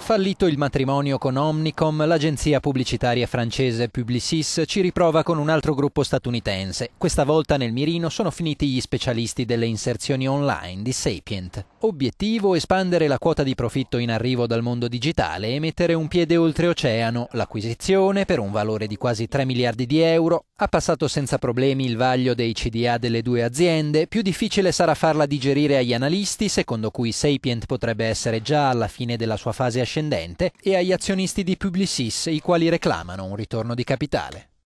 Fallito il matrimonio con Omnicom, l'agenzia pubblicitaria francese Publicis ci riprova con un altro gruppo statunitense. Questa volta nel mirino sono finiti gli specialisti delle inserzioni online di Sapient. Obiettivo espandere la quota di profitto in arrivo dal mondo digitale e mettere un piede oltreoceano, l'acquisizione per un valore di quasi 3 miliardi di euro ha passato senza problemi il vaglio dei CDA delle due aziende, più difficile sarà farla digerire agli analisti, secondo cui Sapient potrebbe essere già alla fine della sua fase ascendente, e agli azionisti di Publicis, i quali reclamano un ritorno di capitale.